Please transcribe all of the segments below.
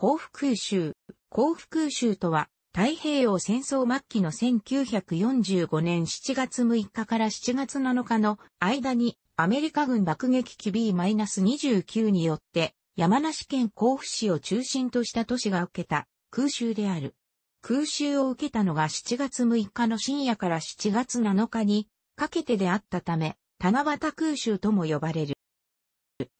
甲府空襲。甲府空襲とは、太平洋戦争末期の1945年7月6日から7月7日の間に、アメリカ軍爆撃機 B-29 によって、山梨県甲府市を中心とした都市が受けた空襲である。空襲を受けたのが7月6日の深夜から7月7日にかけてであったため、七夕空襲とも呼ばれる。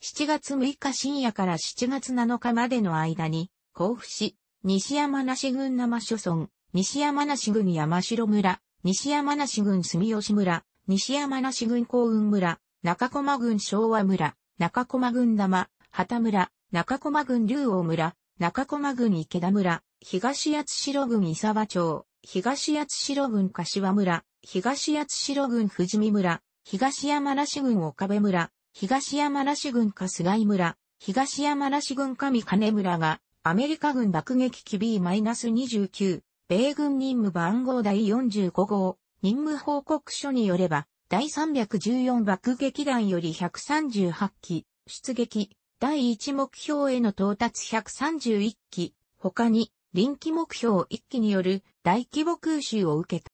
7月6日深夜から7月7日までの間に、甲府市、西山梨郡生諸村、西山梨郡山城村、西山梨郡住吉村、西山梨郡幸運村、中駒郡昭和村、中駒郡玉、畑村、中駒郡竜王村、中駒郡池田村、東八代郡伊沢町、東八代郡柏村、東八代郡富士見村、東山梨郡岡部村、東山らし軍か菅井村、東山らし軍上金村が、アメリカ軍爆撃機 B-29、米軍任務番号第45号、任務報告書によれば、第314爆撃弾より138機、出撃、第1目標への到達131機、他に、臨機目標1機による大規模空襲を受け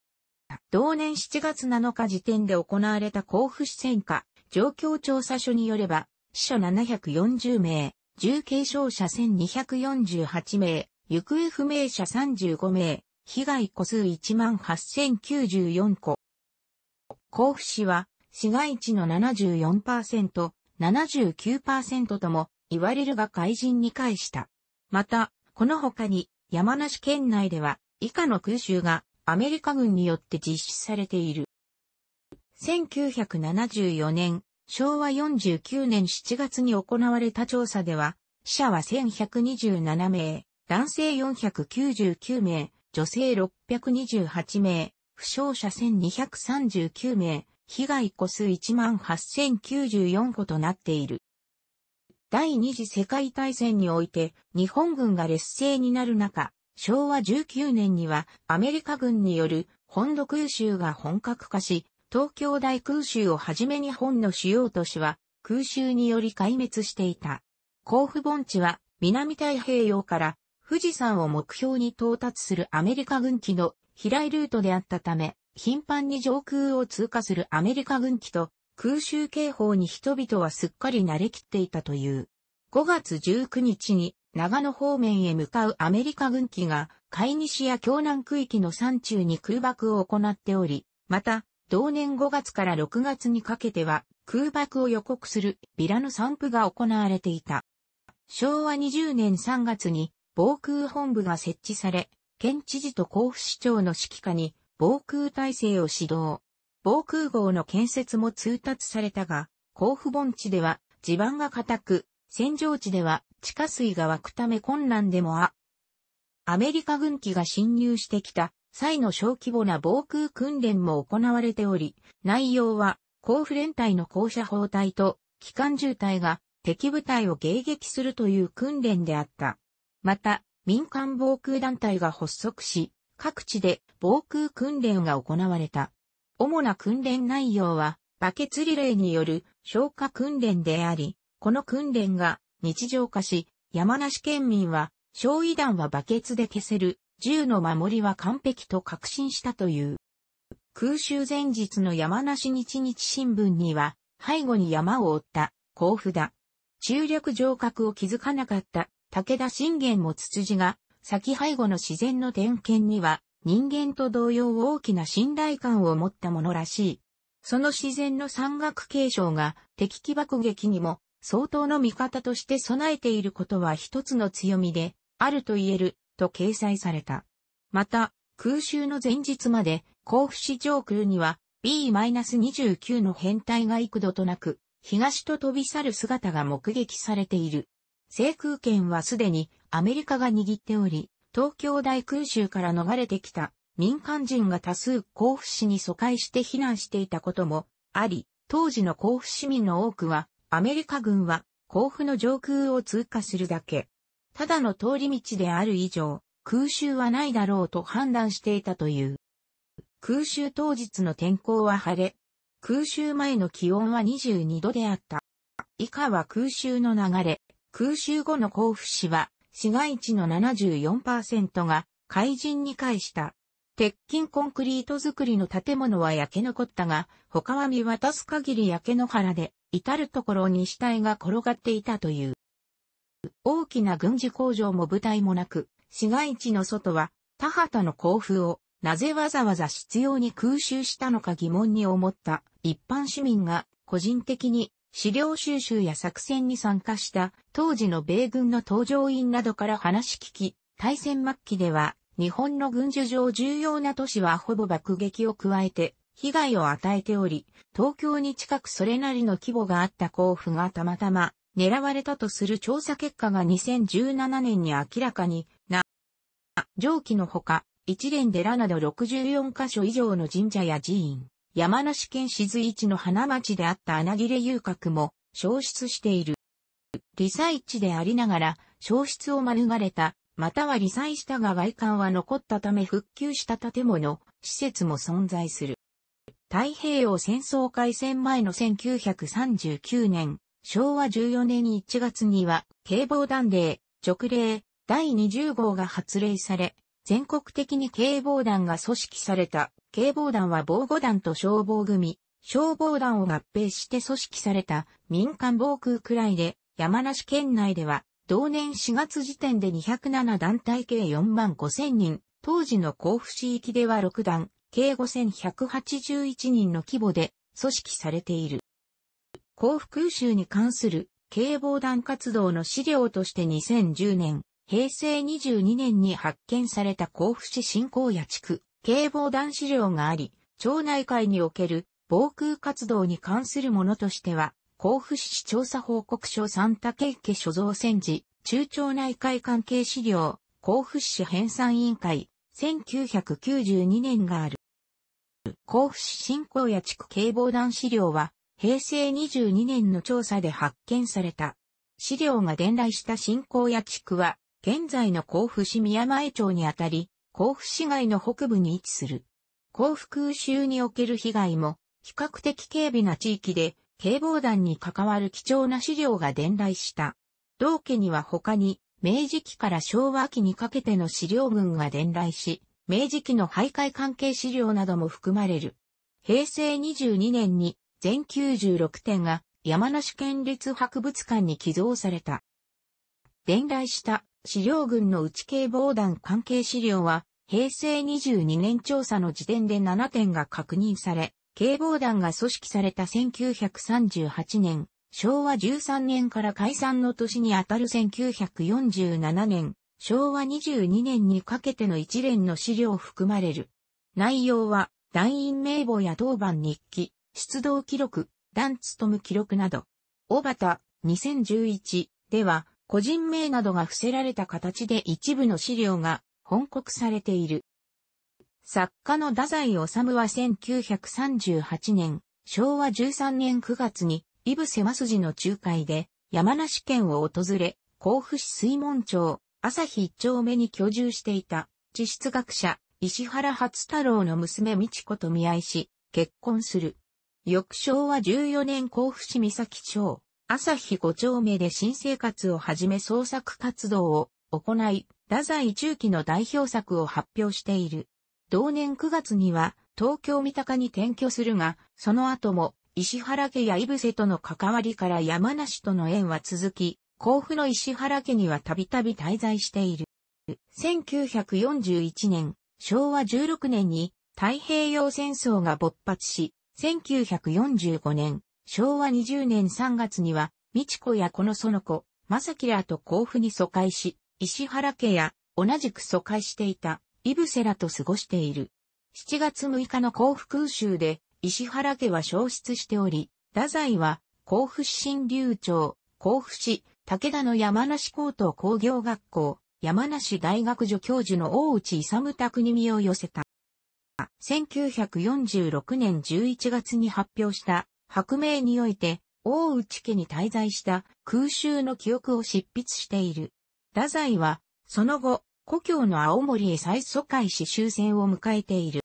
た。同年7月7日時点で行われた甲府市戦火、状況調査書によれば、死者740名、重軽傷者1248名、行方不明者35名、被害個数18,094個。甲府市は、市街地の74%、79%とも、いわれるが外人に返した。また、この他に、山梨県内では、以下の空襲が、アメリカ軍によって実施されている。1974年、昭和49年7月に行われた調査では、死者は1127名、男性499名、女性628名、負傷者1239名、被害個数18,094個となっている。第二次世界大戦において日本軍が劣勢になる中、昭和19年にはアメリカ軍による本土空襲が本格化し、東京大空襲をはじめ日本の主要都市は空襲により壊滅していた。甲府盆地は南太平洋から富士山を目標に到達するアメリカ軍機の飛来ルートであったため、頻繁に上空を通過するアメリカ軍機と空襲警報に人々はすっかり慣れきっていたという。5月19日に長野方面へ向かうアメリカ軍機が、海西や京南区域の山中に空爆を行っており、また、同年5月から6月にかけては空爆を予告するビラの散布が行われていた。昭和20年3月に防空本部が設置され、県知事と甲府市長の指揮下に防空体制を指導。防空壕の建設も通達されたが、甲府盆地では地盤が固く、戦場地では地下水が湧くため困難でもあ、アメリカ軍機が侵入してきた際の小規模な防空訓練も行われており、内容は、甲府連隊の高射砲隊と機関渋隊が敵部隊を迎撃するという訓練であった。また、民間防空団体が発足し、各地で防空訓練が行われた。主な訓練内容は、バケツリレーによる消火訓練であり、この訓練が日常化し、山梨県民は、焼夷弾はバケツで消せる銃の守りは完璧と確信したという。空襲前日の山梨日日新聞には、背後に山を追った、甲府だ。中略城郭を築かなかった武田信玄もツツジが、先背後の自然の点検には、人間と同様大きな信頼感を持ったものらしい。その自然の山岳継承が敵機爆撃にも相当の味方として備えていることは一つの強みで、あると言えると掲載された。また、空襲の前日まで、甲府市上空には B-29 の編隊が幾度となく、東と飛び去る姿が目撃されている。制空権はすでにアメリカが握っており、東京大空襲から逃れてきた民間人が多数甲府市に疎開して避難していたこともあり、当時の甲府市民の多くは、アメリカ軍は甲府の上空を通過するだけ、ただの通り道である以上、空襲はないだろうと判断していたという。空襲当日の天候は晴れ、空襲前の気温は22度であった。以下は空襲の流れ、空襲後の甲府市は、市街地の74%が海人に返した。鉄筋コンクリート造りの建物は焼け残ったが、他は見渡す限り焼け野原で、至るところに死体が転がっていたという。大きな軍事工場も部隊もなく、市街地の外は田畑の交付をなぜわざわざ必要に空襲したのか疑問に思った一般市民が個人的に資料収集や作戦に参加した当時の米軍の搭乗員などから話聞き、大戦末期では日本の軍需上重要な都市はほぼ爆撃を加えて被害を与えており、東京に近くそれなりの規模があった甲府がたまたま狙われたとする調査結果が2017年に明らかにな、上記のほか、一連寺など64カ所以上の神社や寺院、山梨県静一の花町であった穴切れ遊郭も消失している。理災地でありながら消失を免れた、または理災したが外観は残ったため復旧した建物、施設も存在する。太平洋戦争開戦前の1939年、昭和14年1月には、警防団令、直令、第20号が発令され、全国的に警防団が組織された。警防団は防護団と消防組、消防団を合併して組織された民間防空くらいで、山梨県内では、同年4月時点で207団体計4万5000人、当時の甲府市域では6団、計5181人の規模で組織されている。幸福空襲に関する警防団活動の資料として2010年、平成22年に発見された甲府市新興野地区、警防団資料があり、町内会における防空活動に関するものとしては、甲府市調査報告書三竹池所蔵戦時、中町内会関係資料、甲府市編纂委員会、1992年がある。甲府市新興野地区警防団資料は、平成22年の調査で発見された。資料が伝来した新興や地区は、現在の甲府市宮前町にあたり、甲府市街の北部に位置する。甲府空襲における被害も、比較的軽微な地域で、警防団に関わる貴重な資料が伝来した。同家には他に、明治期から昭和期にかけての資料群が伝来し、明治期の徘徊関係資料なども含まれる。平成22年に全96点が山梨県立博物館に寄贈された。伝来した資料群の内警防弾関係資料は、平成22年調査の時点で7点が確認され、警防団が組織された1938年、昭和13年から解散の年にあたる1947年、昭和22年にかけての一連の資料含まれる。内容は、団員名簿や当番日記、出動記録、団務記録など、小畑2011では、個人名などが伏せられた形で一部の資料が報告されている。作家の太宰治は1938年、昭和13年9月に、イブセマスジの仲介で、山梨県を訪れ、甲府市水門町、朝日一丁目に居住していた、地質学者、石原初太郎の娘美智子と見合いし、結婚する。翌昭和14年甲府市三崎町、朝日5丁目で新生活をはじめ創作活動を行い、太宰中期の代表作を発表している。同年9月には東京三鷹に転居するが、その後も石原家や伊伏との関わりから山梨との縁は続き、甲府の石原家にはたびたび滞在している。1941年、昭和16年に太平洋戦争が勃発し、1945年、昭和20年3月には、美智子やこの園子、正木らと甲府に疎開し、石原家や同じく疎開していた、イブセらと過ごしている。7月6日の甲府空襲で、石原家は消失しており、太宰は、甲府市新流町、甲府市、武田の山梨高等工業学校、山梨大学助教授の大内勇拓に身を寄せた。1946年11月に発表した白明において、大内家に滞在した空襲の記憶を執筆している。太宰は、その後、故郷の青森へ再疎開し終戦を迎えている。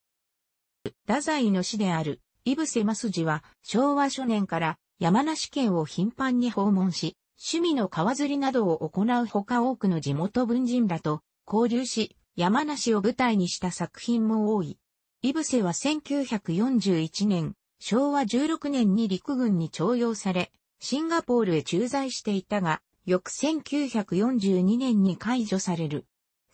太宰の死である、伊伏正筋は、昭和初年から山梨県を頻繁に訪問し、趣味の川釣りなどを行うほか多くの地元文人らと交流し、山梨を舞台にした作品も多い。イブセは1941年、昭和16年に陸軍に徴用され、シンガポールへ駐在していたが、翌1942年に解除される。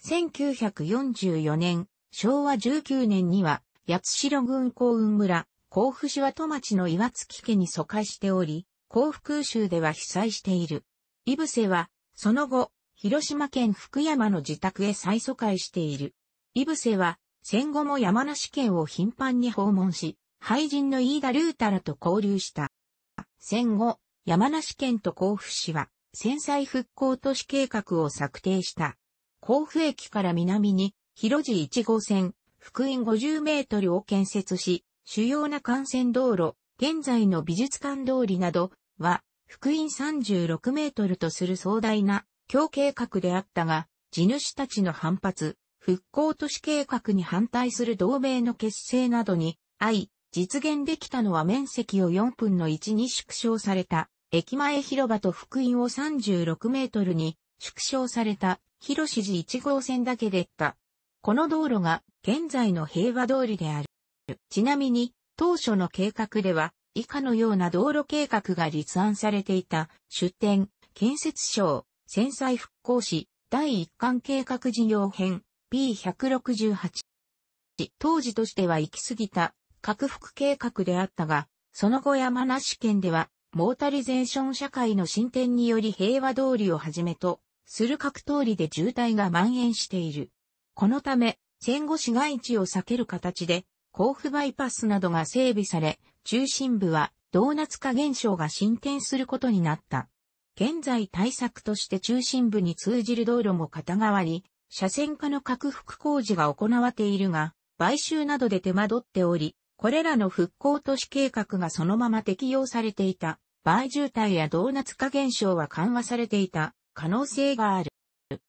1944年、昭和19年には、八代郡幸運村、甲府市和戸町の岩月家に疎開しており、甲府空襲では被災している。イブセは、その後、広島県福山の自宅へ再疎開している。イブセは、戦後も山梨県を頻繁に訪問し、俳人の飯田龍太らと交流した。戦後、山梨県と甲府市は、戦災復興都市計画を策定した。甲府駅から南に、広寺1号線、福音50メートルを建設し、主要な幹線道路、現在の美術館通りなどは、福音36メートルとする壮大な、強計画であったが、地主たちの反発、復興都市計画に反対する同盟の結成などに、相、実現できたのは面積を4分の1に縮小された、駅前広場と福音を36メートルに縮小された広市寺1号線だけでった。この道路が現在の平和通りである。ちなみに、当初の計画では、以下のような道路計画が立案されていた、出店、建設省、戦災復興市、第一貫計画事業編、P168。当時としては行き過ぎた、拡幅計画であったが、その後山梨県では、モータリゼーション社会の進展により平和通りをはじめと、する各通りで渋滞が蔓延している。このため、戦後市街地を避ける形で、甲府バイパスなどが整備され、中心部はドーナツ化現象が進展することになった。現在対策として中心部に通じる道路も片側に車線化の拡幅工事が行われているが、買収などで手間取っており、これらの復興都市計画がそのまま適用されていた、場合渋滞やドーナツ化現象は緩和されていた可能性がある。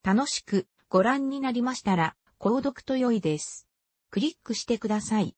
楽しくご覧になりましたら、購読と良いです。クリックしてください。